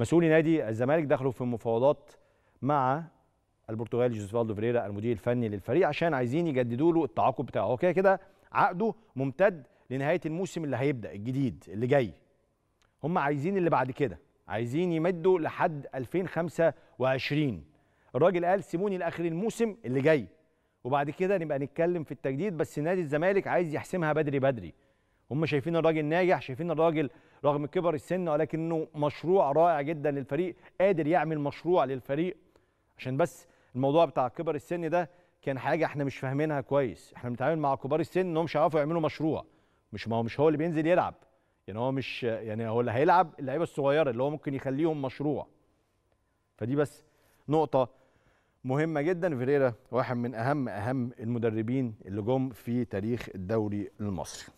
مسؤولي نادي الزمالك دخلوا في مفاوضات مع البرتغالي جوزفالدو فيريرا المدير الفني للفريق عشان عايزين يجددوا له التعاقد بتاعه هو كده كده عقده ممتد لنهايه الموسم اللي هيبدا الجديد اللي جاي هم عايزين اللي بعد كده عايزين يمدوا لحد 2025 الراجل قال سيبوني لاخر الموسم اللي جاي وبعد كده نبقى نتكلم في التجديد بس نادي الزمالك عايز يحسمها بدري بدري هم شايفين الراجل ناجح شايفين الراجل رغم كبر السن ولكنه مشروع رائع جدا للفريق قادر يعمل مشروع للفريق عشان بس الموضوع بتاع كبر السن ده كان حاجه احنا مش فاهمينها كويس احنا بنتعامل مع كبار السن انهم مش هيعرفوا يعملوا مشروع مش ما هو مش هو اللي بينزل يلعب يعني هو مش يعني هو اللي هيلعب اللعيبه الصغيره اللي هو ممكن يخليهم مشروع فدي بس نقطه مهمه جدا فيريرا واحد من اهم اهم المدربين اللي جم في تاريخ الدوري المصري